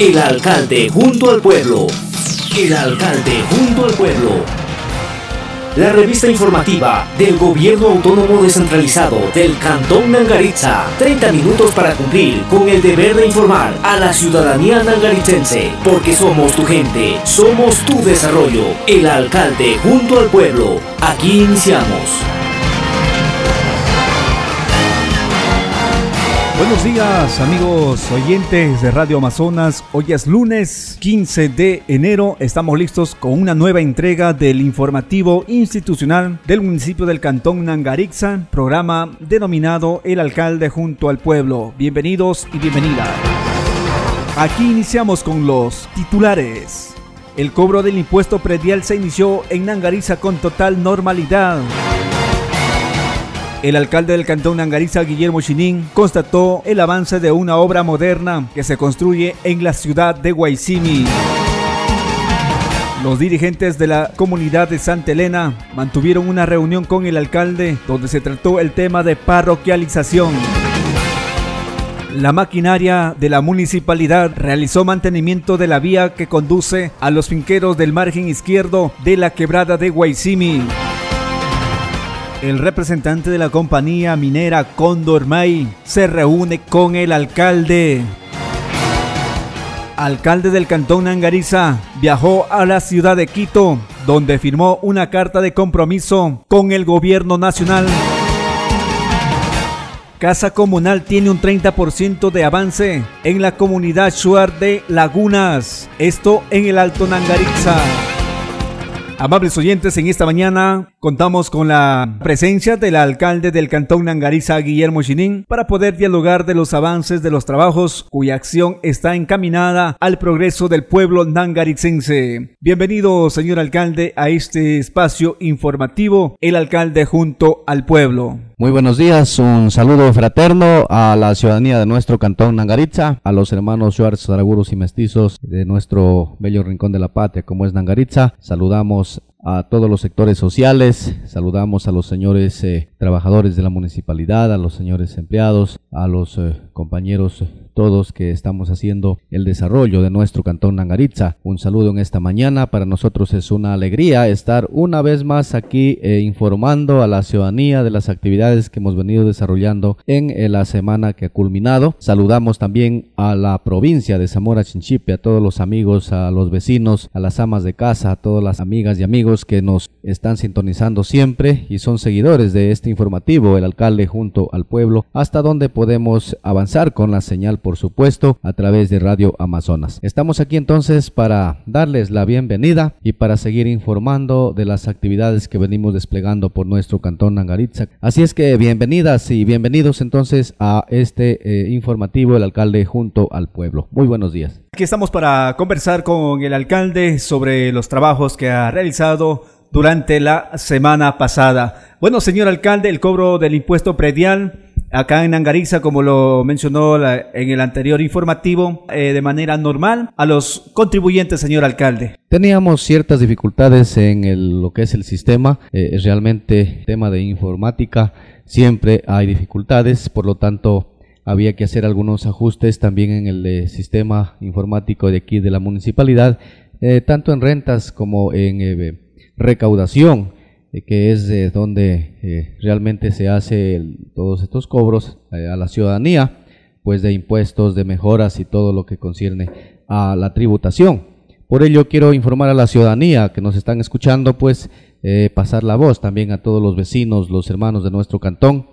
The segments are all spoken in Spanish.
El alcalde junto al pueblo. El alcalde junto al pueblo. La revista informativa del Gobierno Autónomo Descentralizado del Cantón Nangaritza. 30 minutos para cumplir con el deber de informar a la ciudadanía nangaritense Porque somos tu gente, somos tu desarrollo. El alcalde junto al pueblo. Aquí iniciamos. Buenos días amigos oyentes de Radio Amazonas, hoy es lunes 15 de enero, estamos listos con una nueva entrega del informativo institucional del municipio del Cantón Nangarixa, programa denominado El Alcalde junto al pueblo. Bienvenidos y bienvenida. Aquí iniciamos con los titulares. El cobro del impuesto predial se inició en Nangariza con total normalidad. El alcalde del cantón Nangariza, Guillermo Chinín, constató el avance de una obra moderna que se construye en la ciudad de guaisimi Los dirigentes de la comunidad de Santa Elena mantuvieron una reunión con el alcalde donde se trató el tema de parroquialización. La maquinaria de la municipalidad realizó mantenimiento de la vía que conduce a los finqueros del margen izquierdo de la quebrada de Guaycimi. El representante de la compañía minera Condor May se reúne con el alcalde. Alcalde del cantón Nangariza viajó a la ciudad de Quito, donde firmó una carta de compromiso con el gobierno nacional. Casa Comunal tiene un 30% de avance en la comunidad Shuar de Lagunas, esto en el Alto Nangariza. Amables oyentes, en esta mañana contamos con la presencia del alcalde del Cantón Nangariza, Guillermo Chinín, para poder dialogar de los avances de los trabajos cuya acción está encaminada al progreso del pueblo nangaricense. Bienvenido, señor alcalde, a este espacio informativo, el alcalde junto al pueblo. Muy buenos días, un saludo fraterno a la ciudadanía de nuestro cantón Nangaritza, a los hermanos Suárez, Zaraguros y Mestizos de nuestro bello rincón de la patria como es Nangaritza. Saludamos a todos los sectores sociales, saludamos a los señores eh, trabajadores de la municipalidad, a los señores empleados, a los eh, compañeros eh, todos que estamos haciendo el desarrollo de nuestro cantón Nangaritza. Un saludo en esta mañana. Para nosotros es una alegría estar una vez más aquí eh, informando a la ciudadanía de las actividades que hemos venido desarrollando en la semana que ha culminado. Saludamos también a la provincia de Zamora Chinchipe, a todos los amigos, a los vecinos, a las amas de casa, a todas las amigas y amigos que nos están sintonizando siempre y son seguidores de este este informativo el alcalde junto al pueblo, hasta donde podemos avanzar con la señal, por supuesto, a través de Radio Amazonas. Estamos aquí entonces para darles la bienvenida y para seguir informando de las actividades que venimos desplegando por nuestro cantón Nangaritza. Así es que bienvenidas y bienvenidos entonces a este eh, informativo el alcalde junto al pueblo. Muy buenos días. Aquí estamos para conversar con el alcalde sobre los trabajos que ha realizado durante la semana pasada. Bueno, señor alcalde, el cobro del impuesto predial acá en Angariza, como lo mencionó en el anterior informativo, eh, de manera normal a los contribuyentes, señor alcalde. Teníamos ciertas dificultades en lo que es el sistema, eh, es realmente tema de informática, siempre hay dificultades, por lo tanto había que hacer algunos ajustes también en el eh, sistema informático de aquí de la municipalidad, tanto en rentas como en recaudación, eh, que es donde eh, realmente se hace todos estos cobros eh, a la ciudadanía, pues de impuestos, de mejoras y todo lo que concierne a la tributación. Por ello quiero informar a la ciudadanía que nos están escuchando, pues pasar la voz también a todos los vecinos, los hermanos de nuestro cantón,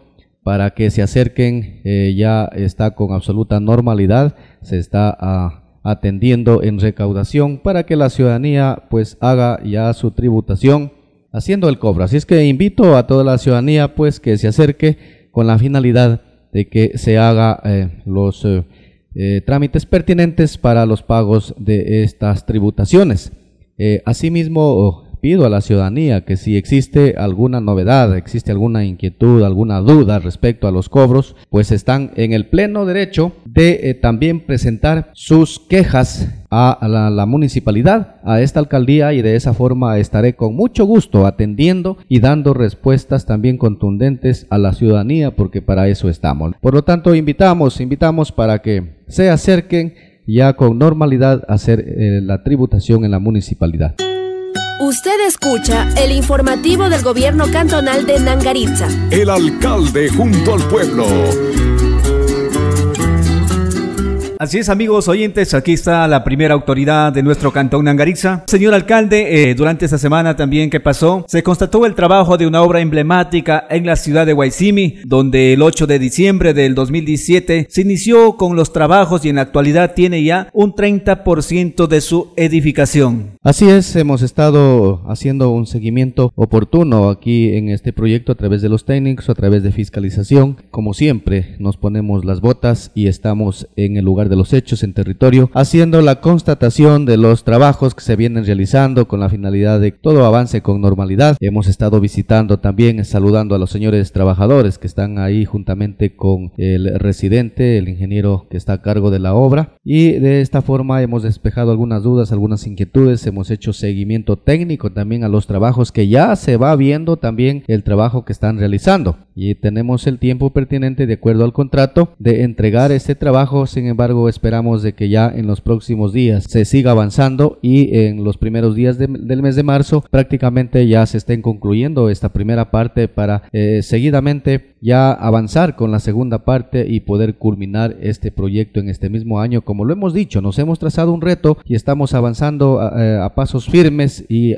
para que se acerquen, ya está con absoluta normalidad, se está a ah, atendiendo en recaudación para que la ciudadanía pues haga ya su tributación haciendo el cobro. Así es que invito a toda la ciudadanía pues que se acerque con la finalidad de que se haga eh, los eh, eh, trámites pertinentes para los pagos de estas tributaciones. asimismo, pido a la ciudadanía que si existe alguna novedad, existe alguna inquietud, alguna duda respecto a los cobros, pues están en el pleno derecho de eh, también presentar sus quejas a la, municipalidad, a esta alcaldía y de esa forma estaré con mucho gusto atendiendo y dando respuestas también contundentes a la ciudadanía porque para eso estamos. Por lo tanto, invitamos, invitamos para que se acerquen ya con normalidad a hacer eh, la tributación en la municipalidad. Usted escucha el informativo del gobierno cantonal de Nangaritza. El alcalde junto al pueblo. Así es, amigos oyentes, aquí está la primera autoridad de nuestro cantón Nangariza. Señor alcalde, eh, durante esta semana también que pasó, se constató el trabajo de una obra emblemática en la ciudad de waisimi donde el 8 de diciembre del 2017 se inició con los trabajos y en la actualidad tiene ya un 30% de su edificación. Así es, hemos estado haciendo un seguimiento oportuno aquí en este proyecto a través de los técnicos, a través de fiscalización. Como siempre, nos ponemos las botas y estamos en el lugar de los hechos en territorio, haciendo la constatación de los trabajos que se vienen realizando con la finalidad de que todo avance con normalidad. Hemos estado visitando también, saludando a los señores trabajadores que están ahí juntamente con el residente, el ingeniero que está a cargo de la obra. Y de esta forma hemos despejado algunas dudas, algunas inquietudes, hemos hecho seguimiento técnico también a los trabajos que ya se va viendo también el trabajo que están realizando y tenemos el tiempo pertinente de acuerdo al contrato de entregar este trabajo. Sin embargo, esperamos de que ya en los próximos días se siga avanzando y en los primeros días del mes de marzo prácticamente ya se estén concluyendo esta primera parte para eh, seguidamente ya avanzar con la segunda parte y poder culminar este proyecto en este mismo año. Como lo hemos dicho, nos hemos trazado un reto y estamos avanzando a, eh, pasos firmes y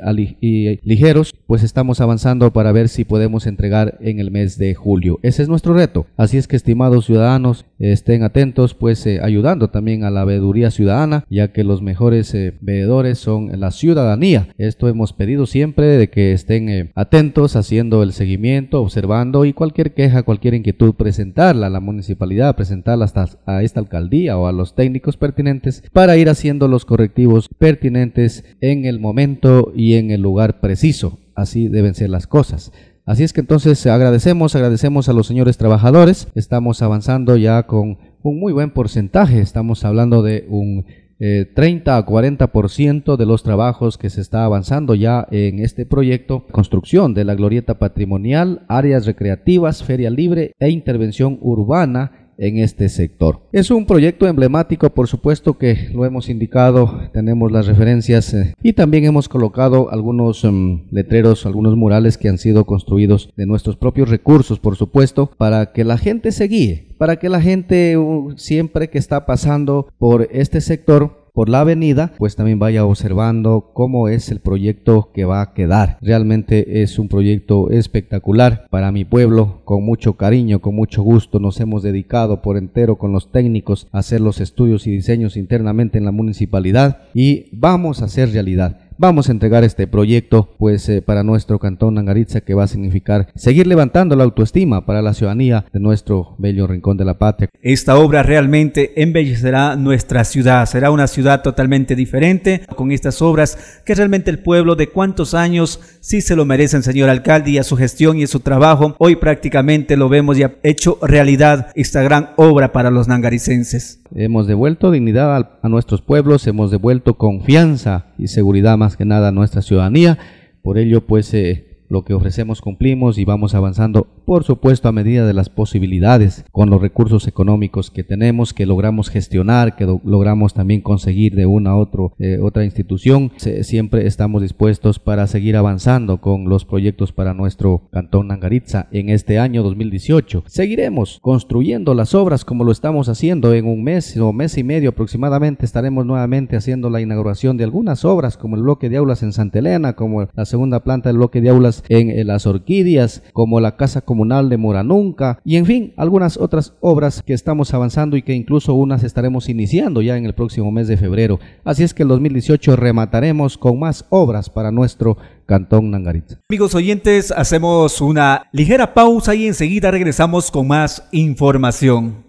ligeros, pues estamos avanzando para ver si podemos entregar en el mes de julio. Ese es nuestro reto. Así es que, estimados ciudadanos, estén atentos, pues eh, ayudando también a la veeduría ciudadana, ya que los mejores eh, veedores son la ciudadanía. Esto hemos pedido siempre de que estén eh, atentos, haciendo el seguimiento, observando y cualquier queja, cualquier inquietud, presentarla a la municipalidad, presentarla hasta a esta alcaldía o a los técnicos pertinentes para ir haciendo los correctivos pertinentes en el momento y en el lugar preciso. Así deben ser las cosas. Así es que entonces agradecemos, agradecemos a los señores trabajadores. Estamos avanzando ya con un muy buen porcentaje. Estamos hablando de un 30 eh, a 40% de los trabajos que se está avanzando ya en este proyecto, construcción de la glorieta patrimonial, áreas recreativas, feria libre e intervención urbana en este sector. Es un proyecto emblemático, por supuesto que lo hemos indicado, tenemos las referencias eh, y también hemos colocado algunos em, letreros, algunos murales que han sido construidos de nuestros propios recursos, por supuesto, para que la gente se guíe, para que la gente siempre que está pasando por este sector por la avenida, pues también vaya observando cómo es el proyecto que va a quedar. Realmente es un proyecto espectacular para mi pueblo, con mucho cariño, con mucho gusto. Nos hemos dedicado por entero con los técnicos a hacer los estudios y diseños internamente en la municipalidad y vamos a hacer realidad vamos a entregar este proyecto pues eh, para nuestro cantón Nangaritza que va a significar seguir levantando la autoestima para la ciudadanía de nuestro bello rincón de la patria. Esta obra realmente embellecerá nuestra ciudad, será una ciudad totalmente diferente con estas obras que realmente el pueblo de cuántos años sí se lo merecen, señor alcalde, y a su gestión y a su trabajo. Hoy prácticamente lo vemos ya hecho realidad esta gran obra para los nangaricenses. Hemos devuelto dignidad a, nuestros pueblos, hemos devuelto confianza y seguridad más que nada a nuestra ciudadanía. Por ello, pues eh, lo que ofrecemos cumplimos y vamos avanzando, por supuesto, a medida de las posibilidades, con los recursos económicos que tenemos, que logramos gestionar, que logramos también conseguir de una a otro, eh, otra institución. siempre estamos dispuestos para seguir avanzando con los proyectos para nuestro cantón Nangaritza en este año 2018. Seguiremos construyendo las obras como lo estamos haciendo en un mes o mes y medio aproximadamente. Estaremos nuevamente haciendo la inauguración de algunas obras como el bloque de aulas en Santa Elena, como la segunda planta del bloque de aulas en, eh, las orquídeas, como la Casa Comunal de Moranunca y en fin, algunas otras obras que estamos avanzando y que incluso unas estaremos iniciando ya en el próximo mes de febrero. Así es que el 2018 remataremos con más obras para nuestro Cantón Nangaritza. Amigos oyentes, hacemos una ligera pausa y enseguida regresamos con más información.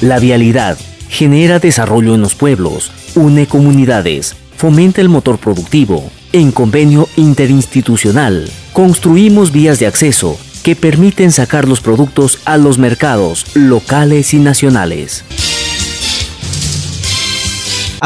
La vialidad genera desarrollo en los pueblos, une comunidades, fomenta el motor productivo en convenio interinstitucional, construimos vías de acceso que permiten sacar los productos a los mercados locales y nacionales.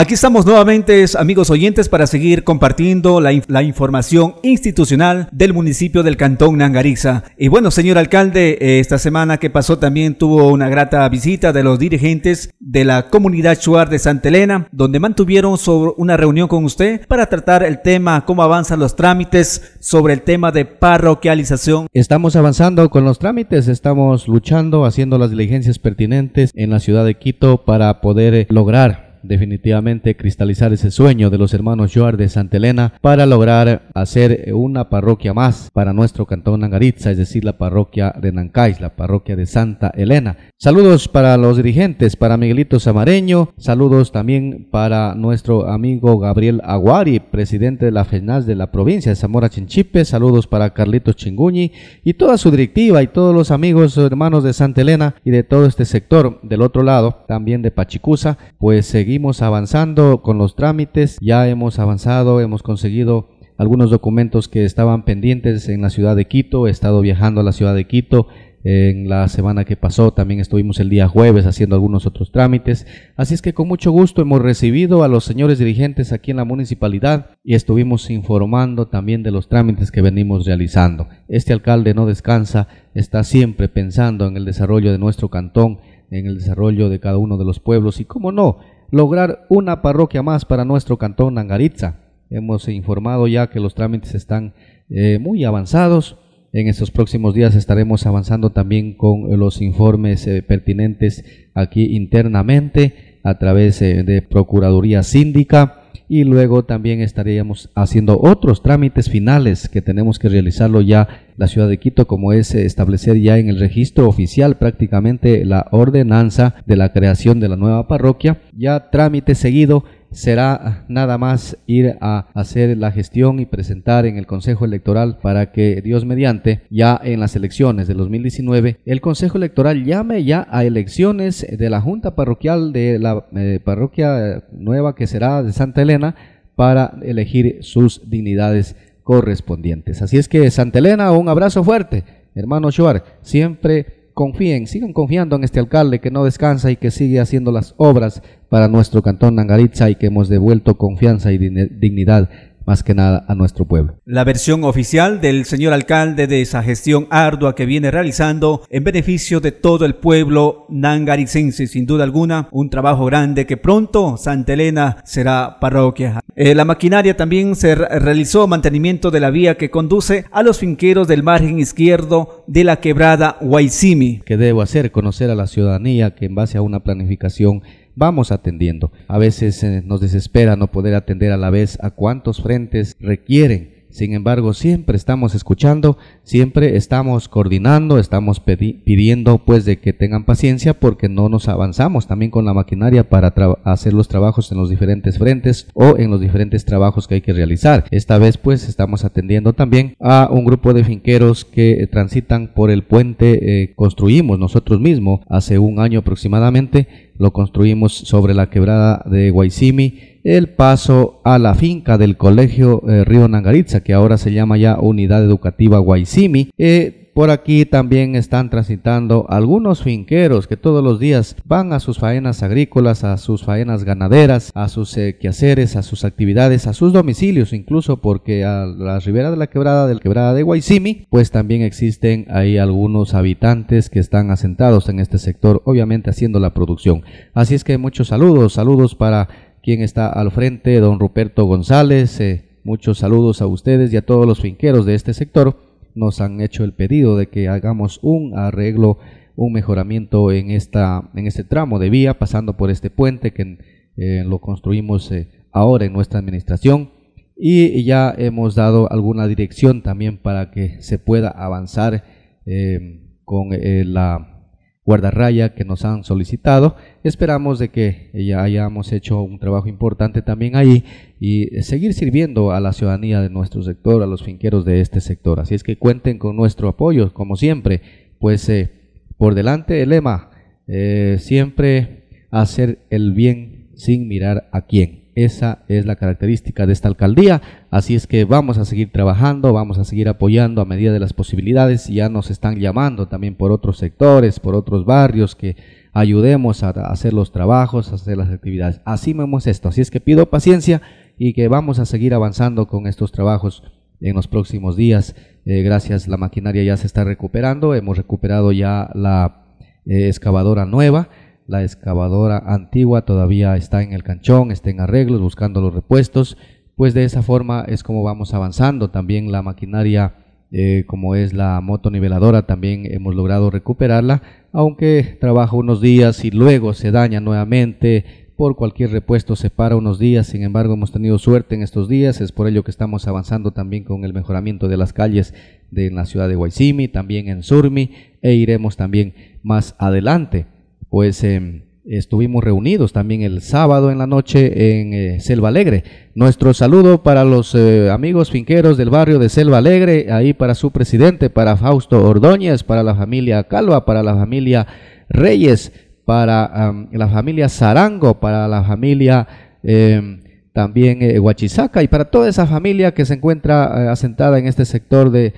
Aquí estamos nuevamente, amigos oyentes, para seguir compartiendo la, información institucional del municipio del Cantón Nangariza. Y bueno, señor alcalde, eh, esta semana que pasó también tuvo una grata visita de los dirigentes de la comunidad Chuar de Santa Elena, donde mantuvieron una reunión con usted para tratar el tema, cómo avanzan los trámites sobre el tema de parroquialización. Estamos avanzando con los trámites, estamos luchando, haciendo las diligencias pertinentes en la ciudad de Quito para poder eh, lograr definitivamente cristalizar ese sueño de los hermanos Joar de Santa Elena para lograr hacer una parroquia más para nuestro cantón Nangaritza, es decir, la parroquia de Nancais, la parroquia de Santa Elena. Saludos para los dirigentes, para Miguelito Samareño, saludos también para nuestro amigo Gabriel Aguari, presidente de la FENAS de la provincia de Zamora Chinchipe, saludos para Carlitos Chinguñi y toda su directiva y todos los amigos hermanos de Santa Elena y de todo este sector del otro lado, también de Pachicusa, pues eh, seguimos avanzando con los trámites, ya hemos avanzado, hemos conseguido algunos documentos que estaban pendientes en la ciudad de Quito, he estado viajando a la ciudad de Quito, en la semana que pasó también estuvimos el día jueves haciendo algunos otros trámites. Así es que con mucho gusto hemos recibido a los señores dirigentes aquí en la municipalidad y estuvimos informando también de los trámites que venimos realizando. Este alcalde no descansa, está siempre pensando en el desarrollo de nuestro cantón, en el desarrollo de cada uno de los pueblos y, cómo no, lograr una parroquia más para nuestro cantón Nangaritza. Hemos informado ya que los trámites están eh, muy avanzados. En estos próximos días estaremos avanzando también con los informes eh, pertinentes aquí internamente a través eh, de Procuraduría Síndica y luego también estaríamos haciendo otros trámites finales que tenemos que realizarlo ya la ciudad de Quito, como es establecer ya en el registro oficial prácticamente la ordenanza de la creación de la nueva parroquia, ya trámite seguido será nada más ir a hacer la gestión y presentar en el Consejo Electoral para que Dios mediante, ya en las elecciones de 2019, el Consejo Electoral llame ya a elecciones de la Junta Parroquial de la eh, parroquia nueva que será de Santa Elena para elegir sus dignidades correspondientes. Así es que Santa Elena, un abrazo fuerte, hermano Schuar, siempre confíen, sigan confiando en este alcalde que no descansa y que sigue haciendo las obras para nuestro cantón Nangaritza y que hemos devuelto confianza y dignidad más que nada a nuestro pueblo. La versión oficial del señor alcalde de esa gestión ardua que viene realizando en beneficio de todo el pueblo nangaricense, sin duda alguna, un trabajo grande que pronto Santa Elena será parroquia. Eh, la maquinaria también se realizó mantenimiento de la vía que conduce a los finqueros del margen izquierdo de la quebrada Huaycimi. Que debo hacer conocer a la ciudadanía que en base a una planificación vamos atendiendo. A veces eh, nos desespera no poder atender a la vez a cuántos frentes requieren. Sin embargo, siempre estamos escuchando, siempre estamos coordinando, estamos pidiendo pues de que tengan paciencia porque no nos avanzamos también con la maquinaria para hacer los trabajos en los diferentes frentes o en los diferentes trabajos que hay que realizar. Esta vez pues estamos atendiendo también a un grupo de finqueros que eh, transitan por el puente eh, construimos nosotros mismos hace un año aproximadamente lo construimos sobre la quebrada de Guaisimi, el paso a la finca del Colegio eh, Río Nangaritza, que ahora se llama ya Unidad Educativa Guaisimi. Eh, por aquí también están transitando algunos finqueros que todos los días van a sus faenas agrícolas, a sus faenas ganaderas, a sus eh, quehaceres, a sus actividades, a sus domicilios, incluso porque a la ribera de la quebrada, del quebrada de guaisimi pues también existen ahí algunos habitantes que están asentados en este sector, obviamente haciendo la producción. Así es que muchos saludos, saludos para quien está al frente, don Ruperto González. Eh, muchos saludos a ustedes y a todos los finqueros de este sector nos han hecho el pedido de que hagamos un arreglo, un mejoramiento en, esta, en este tramo de vía, pasando por este puente que eh, lo construimos eh, ahora en nuestra administración. Y ya hemos dado alguna dirección también para que se pueda avanzar eh, con la guardarraya que nos han solicitado. Esperamos de que ya hayamos hecho un trabajo importante también ahí y seguir sirviendo a la ciudadanía de nuestro sector, a los finqueros de este sector. Así es que cuenten con nuestro apoyo, como siempre, pues eh, por delante el lema, eh, siempre hacer el bien sin mirar a quién esa es la característica de esta alcaldía. Así es que vamos a seguir trabajando, vamos a seguir apoyando a medida de las posibilidades. Ya nos están llamando también por otros sectores, por otros barrios que ayudemos a hacer los trabajos, a hacer las actividades. Así vemos esto. Así es que pido paciencia y que vamos a seguir avanzando con estos trabajos en los próximos días. Eh, gracias, la maquinaria ya se está recuperando. Hemos recuperado ya la eh, excavadora nueva. La excavadora antigua todavía está en el canchón, está en arreglos, buscando los repuestos, pues de esa forma es como vamos avanzando. También la maquinaria, eh, como es la niveladora, también hemos logrado recuperarla, aunque trabaja unos días y luego se daña nuevamente, por cualquier repuesto se para unos días, sin embargo hemos tenido suerte en estos días, es por ello que estamos avanzando también con el mejoramiento de las calles de la ciudad de Guaysimi, también en Surmi e iremos también más adelante pues em, estuvimos reunidos también el sábado en la noche en eh, Selva Alegre. Nuestro saludo para los eh, amigos finqueros del barrio de Selva Alegre, ahí para su presidente, para Fausto Ordóñez, para la familia Calva, para la familia Reyes, para la familia Zarango, para la familia em, también eh, Huachizaca y para toda esa familia que se encuentra asentada en este sector de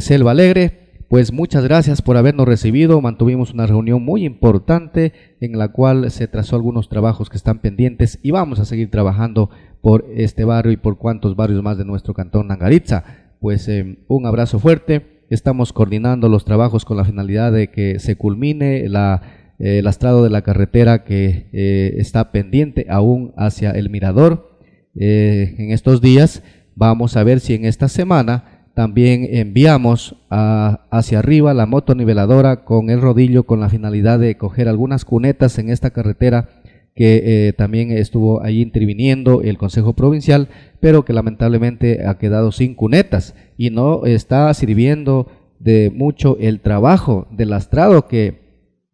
Selva Alegre pues muchas gracias por habernos recibido. Mantuvimos una reunión muy importante en la cual se trazó algunos trabajos que están pendientes y vamos a seguir trabajando por este barrio y por cuantos barrios más de nuestro cantón Nangaritza. Pues eh, un abrazo fuerte. Estamos coordinando los trabajos con la finalidad de que se culmine la, eh, el lastrado de la carretera que eh, está pendiente aún hacia el mirador. en estos días vamos a ver si en esta semana también enviamos hacia arriba la motoniveladora con el rodillo con la finalidad de coger algunas cunetas en esta carretera que eh, también estuvo ahí interviniendo el Consejo Provincial, pero que lamentablemente ha quedado sin cunetas y no está sirviendo de mucho el trabajo del lastrado que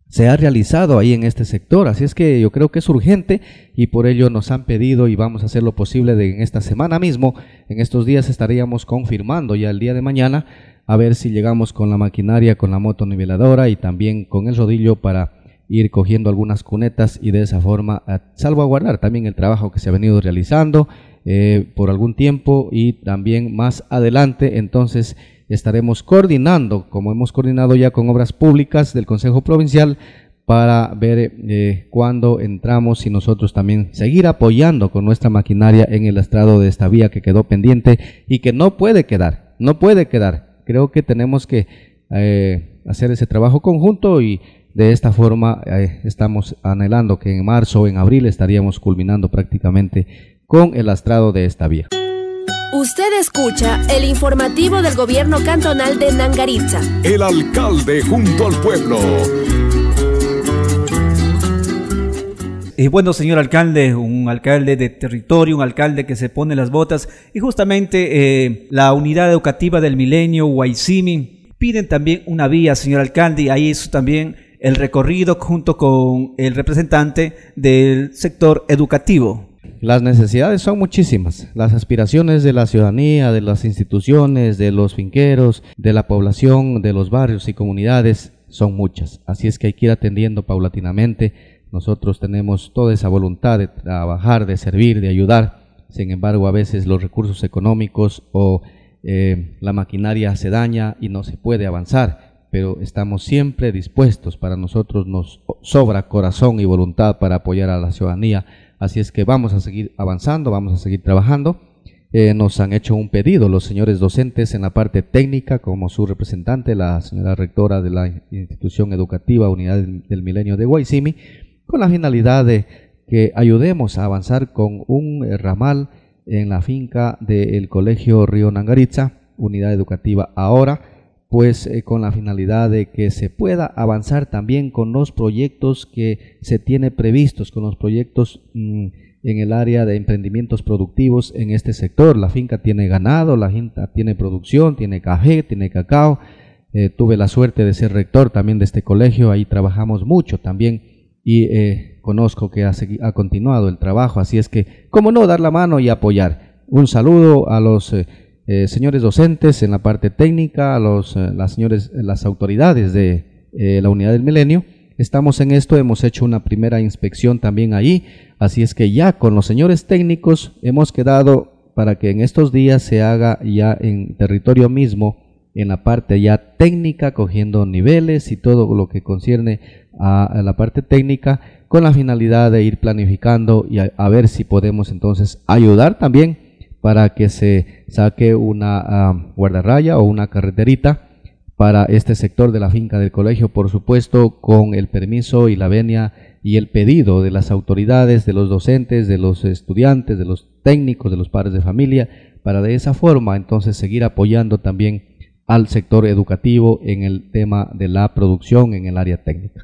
se ha realizado ahí en este sector. Así es que yo creo que es urgente y por ello nos han pedido y vamos a hacer lo posible de en esta semana mismo, en estos días estaríamos confirmando ya el día de mañana a ver si llegamos con la maquinaria, con la moto niveladora y también con el rodillo para ir cogiendo algunas cunetas y de esa forma salvaguardar también el trabajo que se ha venido realizando eh, por algún tiempo y también más adelante entonces estaremos coordinando, como hemos coordinado ya con obras públicas del Consejo Provincial, para ver eh, cuándo entramos y nosotros también seguir apoyando con nuestra maquinaria en el estrado de esta vía que quedó pendiente y que no puede quedar, no puede quedar. Creo que tenemos que eh, hacer ese trabajo conjunto y de esta forma eh, estamos anhelando que en marzo o en abril estaríamos culminando prácticamente con el lastrado de esta vía. Usted escucha el informativo del gobierno cantonal de Nangaritza. El alcalde junto al pueblo. Y bueno, señor alcalde, un alcalde de territorio, un alcalde que se pone las botas. Y justamente eh, la unidad educativa del milenio, Waisimi, piden también una vía, señor alcalde, y ahí es también el recorrido junto con el representante del sector educativo las necesidades son muchísimas. Las aspiraciones de la ciudadanía, de las instituciones, de los finqueros, de la población, de los barrios y comunidades son muchas. Así es que hay que ir atendiendo paulatinamente. Nosotros tenemos toda esa voluntad de trabajar, de servir, de ayudar. Sin embargo, a veces los recursos económicos o eh, la maquinaria se daña y no se puede avanzar, pero estamos siempre dispuestos. Para nosotros nos sobra corazón y voluntad para apoyar a la ciudadanía Así es que vamos a seguir avanzando, vamos a seguir trabajando. Eh, nos han hecho un pedido los señores docentes en la parte técnica, como su representante, la señora rectora de la institución educativa Unidad del Milenio de Guaycimi, con la finalidad de que ayudemos a avanzar con un eh, ramal en la finca del Colegio Río Nangaritza, Unidad Educativa Ahora, pues eh, con la finalidad de que se pueda avanzar también con los proyectos que se tiene previstos, con los proyectos mm, en el área de emprendimientos productivos en este sector. La finca tiene ganado, la finca tiene producción, tiene café, tiene cacao. Eh, tuve la suerte de ser rector también de este colegio, ahí trabajamos mucho también y eh, conozco que ha, ha, continuado el trabajo, así es que, como no, dar la mano y apoyar. Un saludo a los... Eh, señores docentes en la parte técnica, a los, eh, las, señores, eh, las autoridades de la unidad del milenio. Estamos en esto, hemos hecho una primera inspección también ahí, así es que ya con los señores técnicos hemos quedado para que en estos días se haga ya en territorio mismo, en la parte ya técnica, cogiendo niveles y todo lo que concierne a, la parte técnica, con la finalidad de ir planificando y a ver si podemos entonces ayudar también para que se saque una ah, guardarraya o una carreterita para este sector de la finca del colegio, por supuesto, con el permiso y la venia y el pedido de las autoridades, de los docentes, de los estudiantes, de los técnicos, de los padres de familia, para de esa forma entonces seguir apoyando también al sector educativo en el tema de la producción en el área técnica.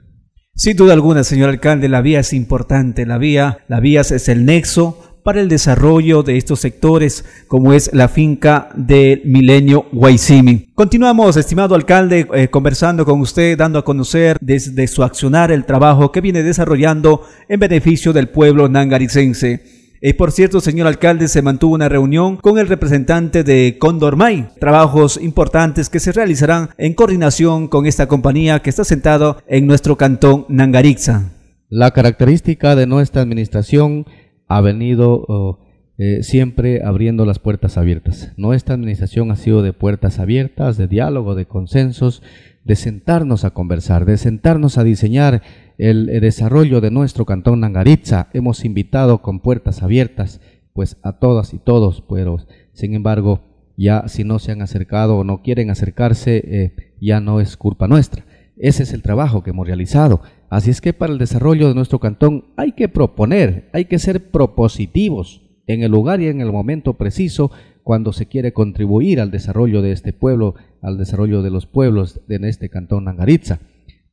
Sin duda alguna, señor alcalde, la vía es importante, la vía, la vía es el nexo para el desarrollo de estos sectores, como es la finca del Milenio waisimi Continuamos, estimado alcalde, eh, conversando con usted, dando a conocer desde su accionar el trabajo que viene desarrollando en beneficio del pueblo nangaricense. Y eh, por cierto, señor alcalde, se mantuvo una reunión con el representante de Condormay. Trabajos importantes que se realizarán en coordinación con esta compañía que está sentado en nuestro cantón Nangarixa. La característica de nuestra administración ha venido oh, eh, siempre abriendo las puertas abiertas. Nuestra administración ha sido de puertas abiertas, de diálogo, de consensos, de sentarnos a conversar, de sentarnos a diseñar el, desarrollo de nuestro cantón Nangaritza. Hemos invitado con puertas abiertas, pues a todas y todos, pero sin embargo, ya si no se han acercado o no quieren acercarse, eh, ya no es culpa nuestra. Ese es el trabajo que hemos realizado. Así es que para el desarrollo de nuestro cantón hay que proponer, hay que ser propositivos en el lugar y en el momento preciso cuando se quiere contribuir al desarrollo de este pueblo, al desarrollo de los pueblos de este cantón Nangaritza.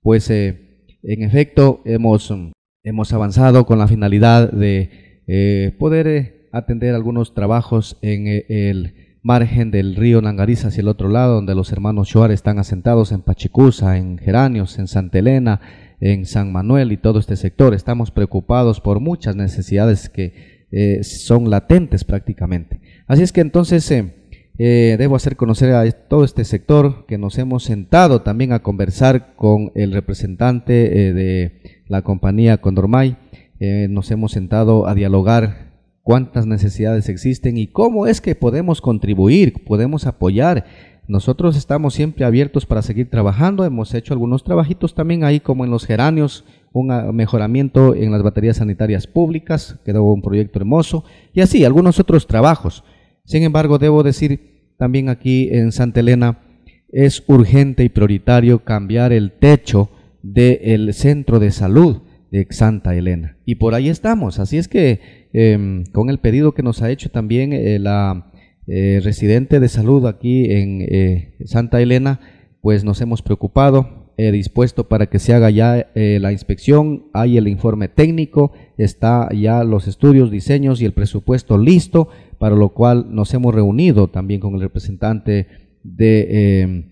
Pues eh, en efecto hemos, hemos, avanzado con la finalidad de eh, poder eh, atender algunos trabajos en el margen del río Nangariza hacia el otro lado, donde los hermanos Shuar están asentados en Pachicusa, en Geranios, en Santa Elena, en San Manuel y todo este sector. Estamos preocupados por muchas necesidades que eh, son latentes prácticamente. Así es que entonces eh, eh, debo hacer conocer a todo este sector que nos hemos sentado también a conversar con el representante de la compañía Condormay. nos hemos sentado a dialogar cuántas necesidades existen y cómo es que podemos contribuir, podemos apoyar nosotros estamos siempre abiertos para seguir trabajando. Hemos hecho algunos trabajitos también ahí, como en los geranios, un ah, mejoramiento en las baterías sanitarias públicas, quedó un proyecto hermoso, y así, algunos otros trabajos. Sin embargo, debo decir también aquí en Santa Elena, es urgente y prioritario cambiar el techo del centro de salud de Santa Elena. Y por ahí estamos. Así es que em, con el pedido que nos ha hecho también eh, la eh, residente de salud aquí en eh, Santa Elena, pues nos hemos preocupado, he eh, dispuesto para que se haga ya la inspección, hay el informe técnico, está ya los estudios, diseños y el presupuesto listo, para lo cual nos hemos reunido también con el representante de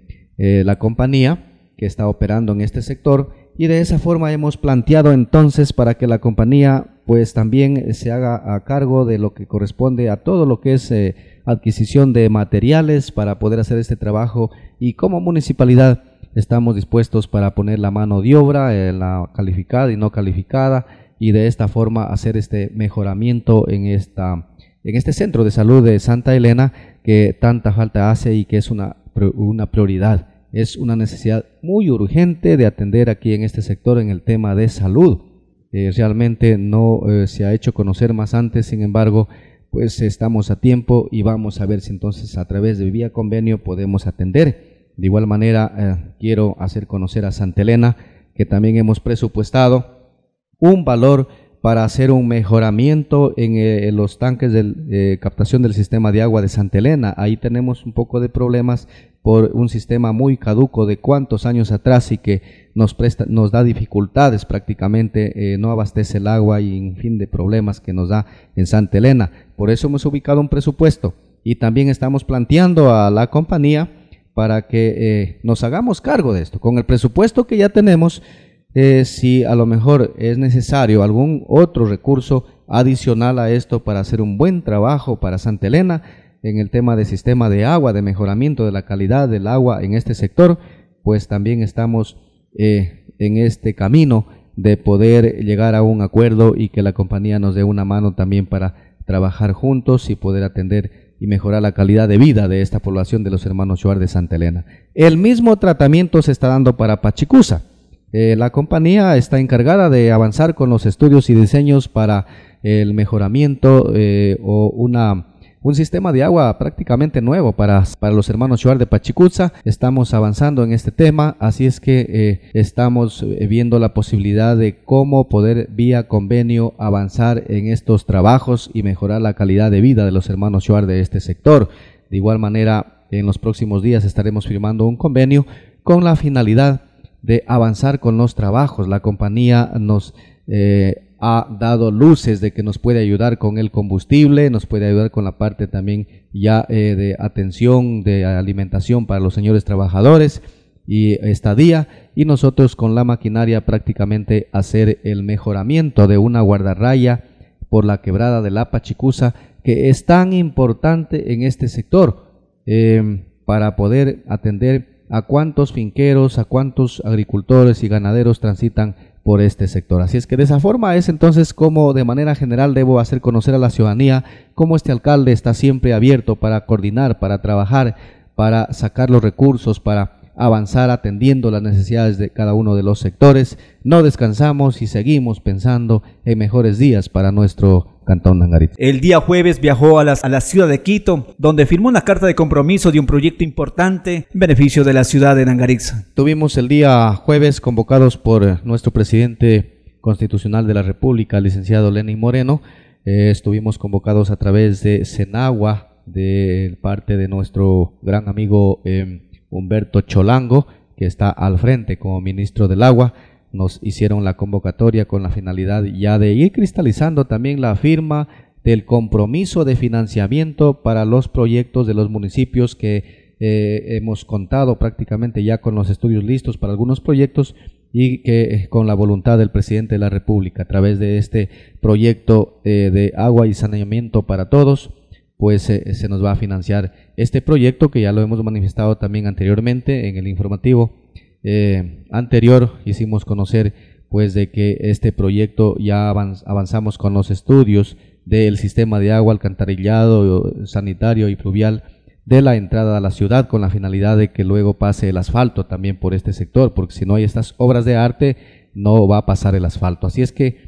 la compañía que está operando en este sector y de esa forma hemos planteado entonces para que la compañía pues también se haga a cargo de lo que corresponde a todo lo que es adquisición de materiales para poder hacer este trabajo y como municipalidad estamos dispuestos para poner la mano de obra, la calificada y no calificada, y de esta forma hacer este mejoramiento en, esta, en este centro de salud de Santa Elena que tanta falta hace y que es una, una prioridad. Es una necesidad muy urgente de atender aquí en este sector en el tema de salud. Eh, realmente no eh, se ha hecho conocer más antes, sin embargo, pues estamos a tiempo y vamos a ver si entonces a través de vía convenio podemos atender. De igual manera, eh, quiero hacer conocer a Santa Elena que también hemos presupuestado un valor para hacer un mejoramiento en eh, los tanques de eh, captación del sistema de agua de Santa Elena. Ahí tenemos un poco de problemas por un sistema muy caduco de cuantos años atrás y que nos, presta, nos da dificultades prácticamente, eh, no abastece el agua y en fin de problemas que nos da en Santa Elena. Por eso hemos ubicado un presupuesto y también estamos planteando a la compañía para que eh, nos hagamos cargo de esto. Con el presupuesto que ya tenemos, eh, si a lo mejor es necesario algún otro recurso adicional a esto para hacer un buen trabajo para Santa Elena, en el tema de sistema de agua, de mejoramiento de la calidad del agua en este sector, pues también estamos eh, en este camino de poder llegar a un acuerdo y que la compañía nos dé una mano también para trabajar juntos y poder atender y mejorar la calidad de vida de esta población de los hermanos Chuar de Santa Elena. El mismo tratamiento se está dando para Pachicusa. Eh, la compañía está encargada de avanzar con los estudios y diseños para el mejoramiento eh, o una un sistema de agua prácticamente nuevo para, los hermanos Shuar de Pachicuza. Estamos avanzando en este tema, así es que eh, estamos eh, viendo la posibilidad de cómo poder vía convenio avanzar en estos trabajos y mejorar la calidad de vida de los hermanos Shuar de este sector. De igual manera, en los próximos días estaremos firmando un convenio con la finalidad de avanzar con los trabajos. La compañía nos eh, ha dado luces de que nos puede ayudar con el combustible, nos puede ayudar con la parte también ya eh, de atención, de alimentación para los señores trabajadores y estadía, y nosotros con la maquinaria prácticamente hacer el mejoramiento de una guardarraya por la quebrada de la Pachicusa, que es tan importante en este sector em, para poder atender a cuántos finqueros, a cuántos agricultores y ganaderos transitan por este sector. Así es que de esa forma es entonces como de manera general debo hacer conocer a la ciudadanía cómo este alcalde está siempre abierto para coordinar, para trabajar, para sacar los recursos, para avanzar atendiendo las necesidades de cada uno de los sectores. No descansamos y seguimos pensando en mejores días para nuestro el día jueves viajó a, a la ciudad de Quito, donde firmó una carta de compromiso de un proyecto importante en beneficio de la ciudad de Nangarixa. Tuvimos el día jueves convocados por eh, nuestro presidente constitucional de la República, licenciado Lenin Moreno. Eh, estuvimos convocados a través de Senagua, de parte de nuestro gran amigo eh, Humberto Cholango, que está al frente como ministro del agua nos hicieron la convocatoria con la finalidad ya de ir cristalizando también la firma del compromiso de financiamiento para los proyectos de los municipios que eh, hemos contado prácticamente ya con los estudios listos para algunos proyectos y que eh, con la voluntad del presidente de la República a través de este proyecto eh, de agua y saneamiento para todos, pues se nos va a financiar este proyecto que ya lo hemos manifestado también anteriormente en el informativo eh, anterior hicimos conocer pues de que este proyecto ya avanzamos con los estudios del sistema de agua alcantarillado eh, sanitario y pluvial de la entrada a la ciudad con la finalidad de que luego pase el asfalto también por este sector, porque si no hay estas obras de arte no va a pasar el asfalto. Así es que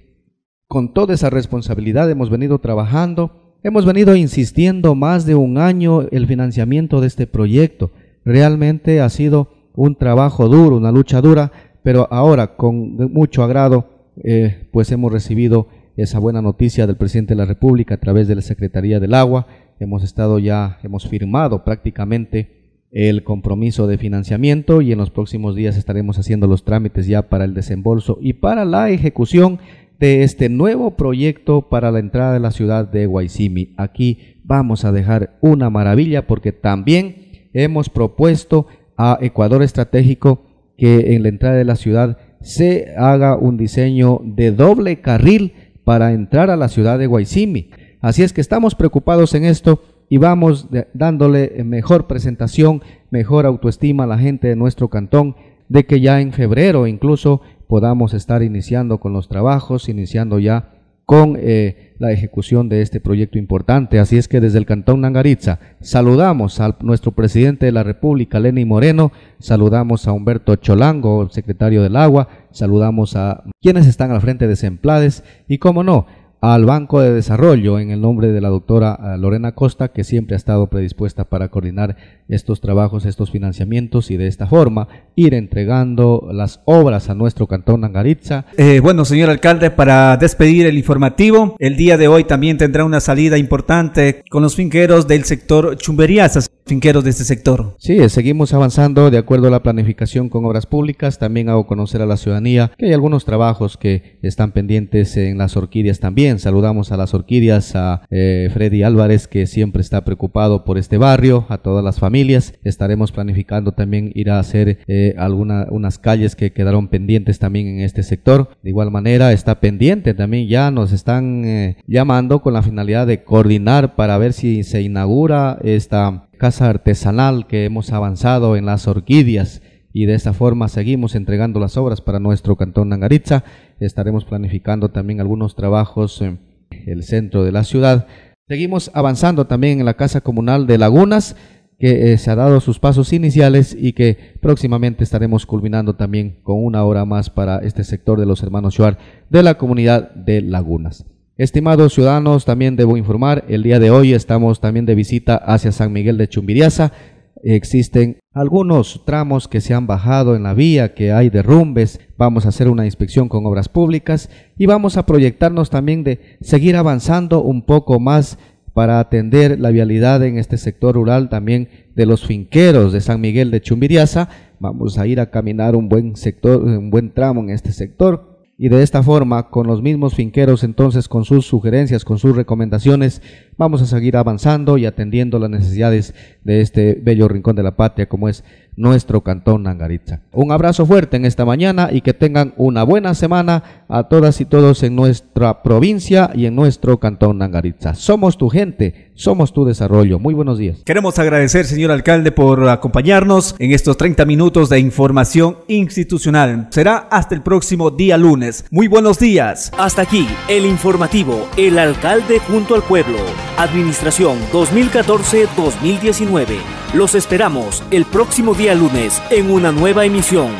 con toda esa responsabilidad hemos venido trabajando, hemos venido insistiendo más de un año el financiamiento de este proyecto. Realmente ha sido un trabajo duro, una lucha dura, pero ahora con mucho agrado eh, pues hemos recibido esa buena noticia del presidente de la República a través de la Secretaría del Agua. Hemos estado ya, hemos firmado prácticamente el compromiso de financiamiento y en los próximos días estaremos haciendo los trámites ya para el desembolso y para la ejecución de este nuevo proyecto para la entrada de la ciudad de Guaycimi. Aquí vamos a dejar una maravilla porque también hemos propuesto a Ecuador Estratégico que en la entrada de la ciudad se haga un diseño de doble carril para entrar a la ciudad de Guaysimi. Así es que estamos preocupados en esto y vamos dándole mejor presentación, mejor autoestima a la gente de nuestro cantón, de que ya en febrero incluso podamos estar iniciando con los trabajos, iniciando ya con eh, la ejecución de este proyecto importante. Así es que desde el Cantón Nangaritza saludamos a nuestro presidente de la República, Lenny Moreno, saludamos a Humberto Cholango, el secretario del Agua, saludamos a quienes están al frente de Semplades y, como no, al Banco de Desarrollo en el nombre de la doctora eh, Lorena Costa, que siempre ha estado predispuesta para coordinar estos trabajos, estos financiamientos y de esta forma ir entregando las obras a nuestro cantón Angaritza. Eh, bueno, señor alcalde, para despedir el informativo, el día de hoy también tendrá una salida importante con los finqueros del sector Chumberías, finqueros de este sector. Sí, eh, seguimos avanzando de acuerdo a la planificación con obras públicas. También hago conocer a la ciudadanía que hay algunos trabajos que están pendientes en las orquídeas también saludamos a las orquídeas, a eh, Freddy Álvarez, que siempre está preocupado por este barrio, a todas las familias. Estaremos planificando también ir a hacer eh, algunas calles que quedaron pendientes también en este sector. De igual manera, está pendiente también, ya nos están eh, llamando con la finalidad de coordinar para ver si se inaugura esta casa artesanal que hemos avanzado en las orquídeas y de esta forma seguimos entregando las obras para nuestro cantón Nangaritza. Estaremos planificando también algunos trabajos en el centro de la ciudad. Seguimos avanzando también en la Casa Comunal de Lagunas, que eh, se ha dado sus pasos iniciales y que próximamente estaremos culminando también con una hora más para este sector de los hermanos Shuar de la comunidad de Lagunas. Estimados ciudadanos, también debo informar, el día de hoy estamos también de visita hacia San Miguel de Chumbiriaza existen algunos tramos que se han bajado en la vía, que hay derrumbes, vamos a hacer una inspección con obras públicas y vamos a proyectarnos también de seguir avanzando un poco más para atender la vialidad en este sector rural también de los finqueros de San Miguel de Chumbiriaza. Vamos a ir a caminar un buen sector, un buen tramo en este sector y de esta forma, con los mismos finqueros, entonces con sus sugerencias, con sus recomendaciones, vamos a seguir avanzando y atendiendo las necesidades de este bello rincón de la patria como es nuestro cantón Nangaritza. Un abrazo fuerte en esta mañana y que tengan una buena semana a todas y todos en nuestra provincia y en nuestro cantón Nangaritza. Somos tu gente somos tu desarrollo. Muy buenos días. Queremos agradecer, señor alcalde, por acompañarnos en estos 30 minutos de información institucional. Será hasta el próximo día lunes. Muy buenos días. Hasta aquí el informativo El alcalde junto al pueblo. Administración 2014-2019. Los esperamos el próximo día lunes en una nueva emisión.